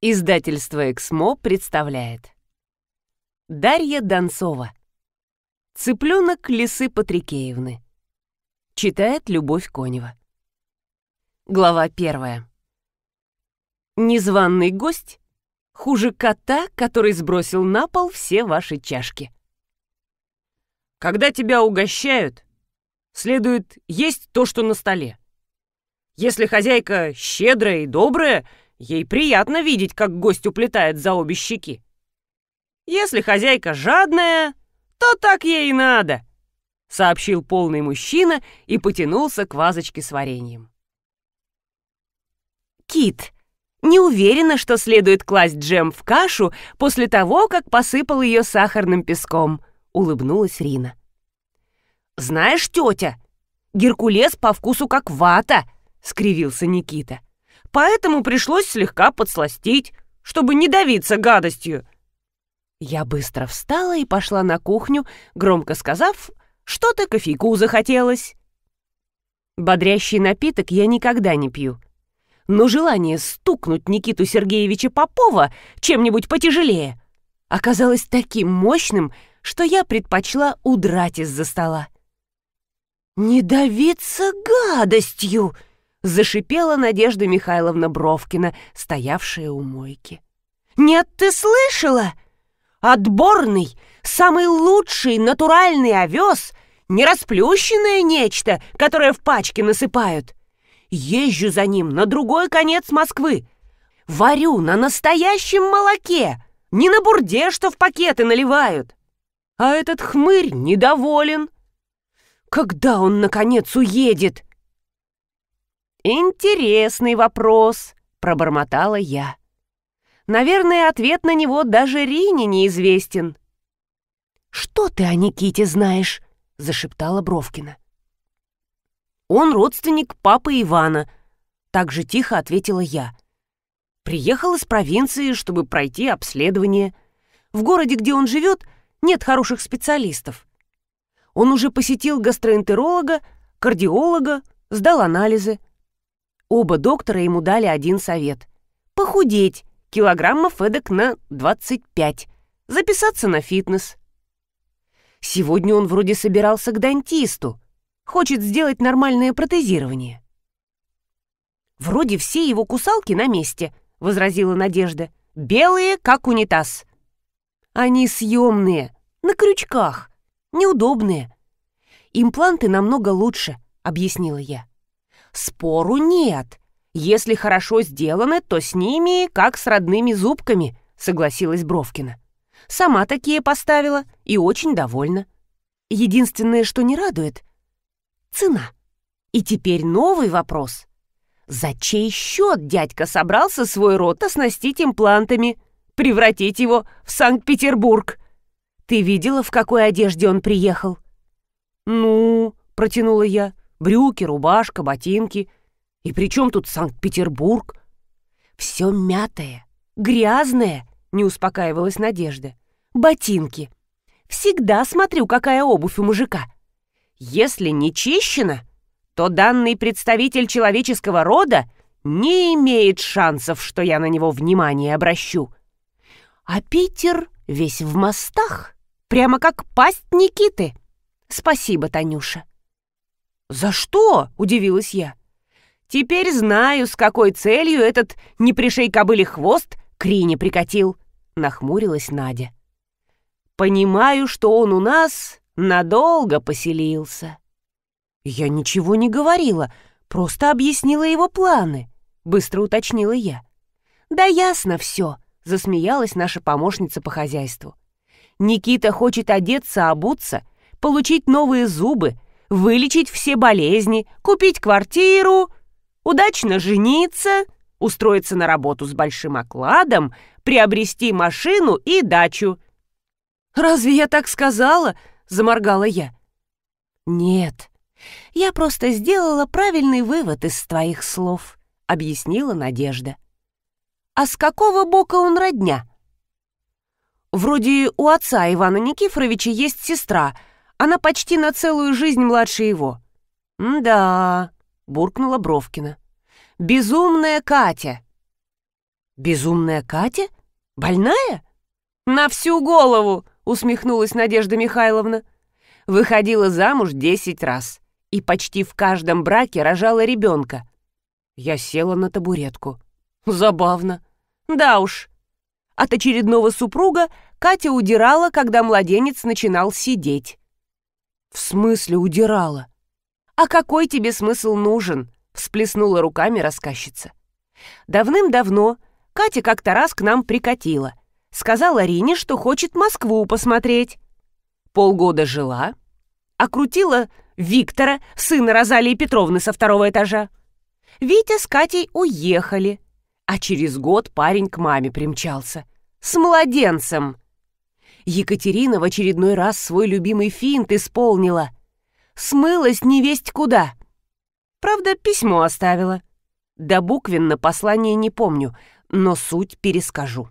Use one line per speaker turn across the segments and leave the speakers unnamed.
Издательство «Эксмо» представляет. Дарья Донцова. «Цыпленок лисы Патрикеевны». Читает Любовь Конева. Глава первая. Незваный гость хуже кота, который сбросил на пол все ваши чашки. Когда тебя угощают, следует есть то, что на столе. Если хозяйка щедрая и добрая — Ей приятно видеть, как гость уплетает за обе щеки. Если хозяйка жадная, то так ей надо, сообщил полный мужчина и потянулся к вазочке с вареньем. Кит, не уверена, что следует класть джем в кашу после того, как посыпал ее сахарным песком, улыбнулась Рина. Знаешь, тетя, Геркулес по вкусу как вата, скривился Никита поэтому пришлось слегка подсластить, чтобы не давиться гадостью. Я быстро встала и пошла на кухню, громко сказав, что-то кофейку захотелось. Бодрящий напиток я никогда не пью. Но желание стукнуть Никиту Сергеевича Попова чем-нибудь потяжелее оказалось таким мощным, что я предпочла удрать из-за стола. «Не давиться гадостью!» зашипела Надежда Михайловна Бровкина, стоявшая у мойки. «Нет, ты слышала? Отборный, самый лучший натуральный овес, не расплющенное нечто, которое в пачке насыпают. Езжу за ним на другой конец Москвы. Варю на настоящем молоке, не на бурде, что в пакеты наливают. А этот хмырь недоволен. Когда он, наконец, уедет?» «Интересный вопрос», — пробормотала я. «Наверное, ответ на него даже Рине неизвестен». «Что ты о Никите знаешь?» — зашептала Бровкина. «Он родственник папы Ивана», — так же тихо ответила я. «Приехал из провинции, чтобы пройти обследование. В городе, где он живет, нет хороших специалистов. Он уже посетил гастроэнтеролога, кардиолога, сдал анализы. Оба доктора ему дали один совет. Похудеть килограммов эдак на 25. Записаться на фитнес. Сегодня он вроде собирался к дантисту. Хочет сделать нормальное протезирование. «Вроде все его кусалки на месте», — возразила Надежда. «Белые, как унитаз». «Они съемные, на крючках, неудобные. Импланты намного лучше», — объяснила я. Спору нет. Если хорошо сделаны, то с ними, как с родными зубками, согласилась Бровкина. Сама такие поставила и очень довольна. Единственное, что не радует — цена. И теперь новый вопрос. За чей счет дядька собрался свой рот оснастить имплантами, превратить его в Санкт-Петербург? Ты видела, в какой одежде он приехал? «Ну...» — протянула я. Брюки, рубашка, ботинки. И при чем тут Санкт-Петербург? Все мятое, грязное, не успокаивалась Надежда. Ботинки. Всегда смотрю, какая обувь у мужика. Если не чищена, то данный представитель человеческого рода не имеет шансов, что я на него внимание обращу. А Питер весь в мостах, прямо как пасть Никиты. Спасибо, Танюша. «За что?» — удивилась я. «Теперь знаю, с какой целью этот не пришей кобыли хвост к Рине прикатил», — нахмурилась Надя. «Понимаю, что он у нас надолго поселился». «Я ничего не говорила, просто объяснила его планы», — быстро уточнила я. «Да ясно все», — засмеялась наша помощница по хозяйству. «Никита хочет одеться, обуться, получить новые зубы — вылечить все болезни, купить квартиру, удачно жениться, устроиться на работу с большим окладом, приобрести машину и дачу. «Разве я так сказала?» — заморгала я. «Нет, я просто сделала правильный вывод из твоих слов», — объяснила Надежда. «А с какого бока он родня?» «Вроде у отца Ивана Никифоровича есть сестра», она почти на целую жизнь младше его. «Да», — буркнула Бровкина. «Безумная Катя». «Безумная Катя? Больная?» «На всю голову!» — усмехнулась Надежда Михайловна. Выходила замуж десять раз и почти в каждом браке рожала ребенка. Я села на табуретку. Забавно. Да уж. От очередного супруга Катя удирала, когда младенец начинал сидеть. «В смысле удирала?» «А какой тебе смысл нужен?» — всплеснула руками рассказчица. «Давным-давно Катя как-то раз к нам прикатила. Сказала Рине, что хочет Москву посмотреть. Полгода жила, окрутила Виктора, сына Розалии Петровны со второго этажа. Витя с Катей уехали, а через год парень к маме примчался. С младенцем!» Екатерина в очередной раз свой любимый финт исполнила. Смылась невесть куда. Правда, письмо оставила. Да буквенно послание не помню, но суть перескажу.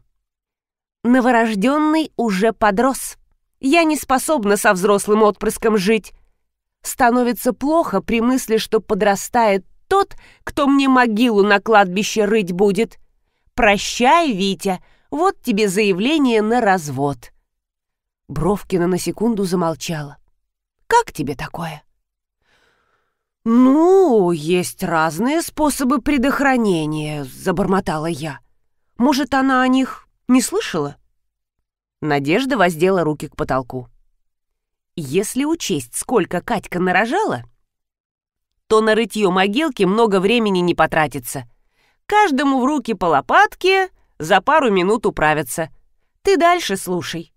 Новорожденный уже подрос. Я не способна со взрослым отпрыском жить. Становится плохо при мысли, что подрастает тот, кто мне могилу на кладбище рыть будет. Прощай, Витя, вот тебе заявление на развод. Бровкина на секунду замолчала. «Как тебе такое?» «Ну, есть разные способы предохранения», — забормотала я. «Может, она о них не слышала?» Надежда воздела руки к потолку. «Если учесть, сколько Катька нарожала, то на рытье могилки много времени не потратится. Каждому в руки по лопатке за пару минут управятся. Ты дальше слушай».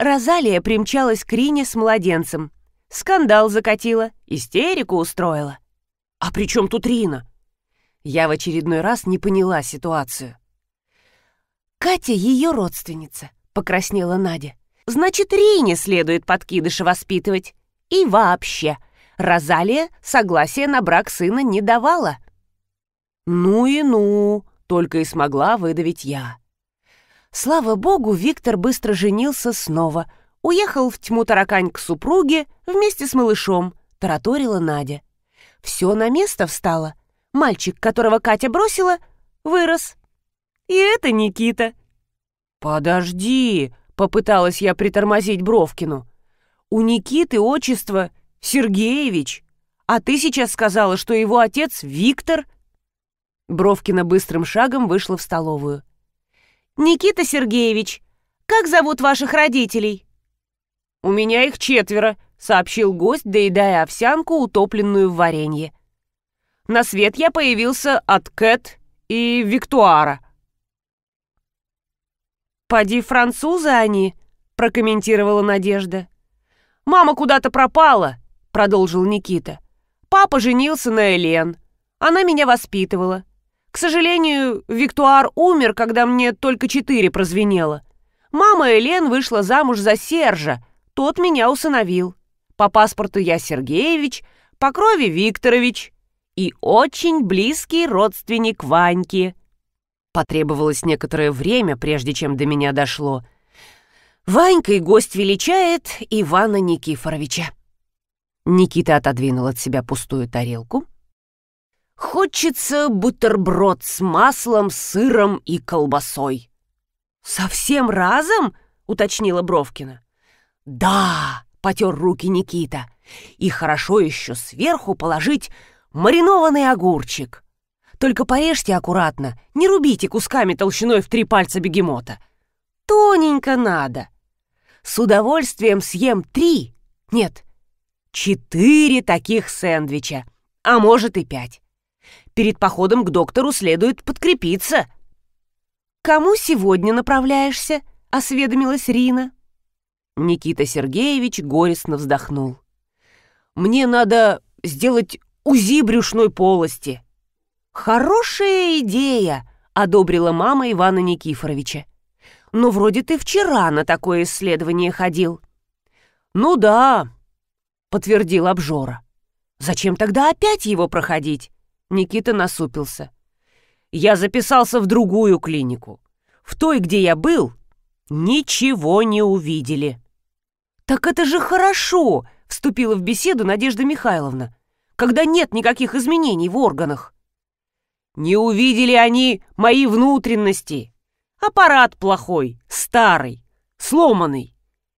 Розалия примчалась к Рине с младенцем. Скандал закатила, истерику устроила. «А при чем тут Рина?» Я в очередной раз не поняла ситуацию. «Катя — ее родственница», — покраснела Надя. «Значит, Рине следует подкидыша воспитывать. И вообще, Розалия согласия на брак сына не давала». «Ну и ну!» — только и смогла выдавить я. Слава богу, Виктор быстро женился снова. Уехал в тьму таракань к супруге вместе с малышом, тараторила Надя. Все на место встало. Мальчик, которого Катя бросила, вырос. И это Никита. «Подожди!» — попыталась я притормозить Бровкину. «У Никиты отчество Сергеевич, а ты сейчас сказала, что его отец Виктор?» Бровкина быстрым шагом вышла в столовую. «Никита Сергеевич, как зовут ваших родителей?» «У меня их четверо», — сообщил гость, доедая овсянку, утопленную в варенье. «На свет я появился от Кэт и Виктуара». «Поди, французы они», — прокомментировала Надежда. «Мама куда-то пропала», — продолжил Никита. «Папа женился на Элен. Она меня воспитывала. К сожалению, Виктуар умер, когда мне только четыре прозвенело. Мама Элен вышла замуж за Сержа, тот меня усыновил. По паспорту я Сергеевич, по крови Викторович и очень близкий родственник Ваньки. Потребовалось некоторое время, прежде чем до меня дошло. Ванькой гость величает Ивана Никифоровича. Никита отодвинул от себя пустую тарелку, Хочется бутерброд с маслом, сыром и колбасой. «Совсем разом?» — уточнила Бровкина. «Да!» — потер руки Никита. «И хорошо еще сверху положить маринованный огурчик. Только порежьте аккуратно, не рубите кусками толщиной в три пальца бегемота. Тоненько надо. С удовольствием съем три, нет, четыре таких сэндвича, а может и пять. Перед походом к доктору следует подкрепиться. «Кому сегодня направляешься?» — осведомилась Рина. Никита Сергеевич горестно вздохнул. «Мне надо сделать УЗИ брюшной полости». «Хорошая идея!» — одобрила мама Ивана Никифоровича. «Но вроде ты вчера на такое исследование ходил». «Ну да», — подтвердил обжора. «Зачем тогда опять его проходить? Никита насупился. «Я записался в другую клинику. В той, где я был, ничего не увидели». «Так это же хорошо!» — вступила в беседу Надежда Михайловна. «Когда нет никаких изменений в органах». «Не увидели они мои внутренности. Аппарат плохой, старый, сломанный.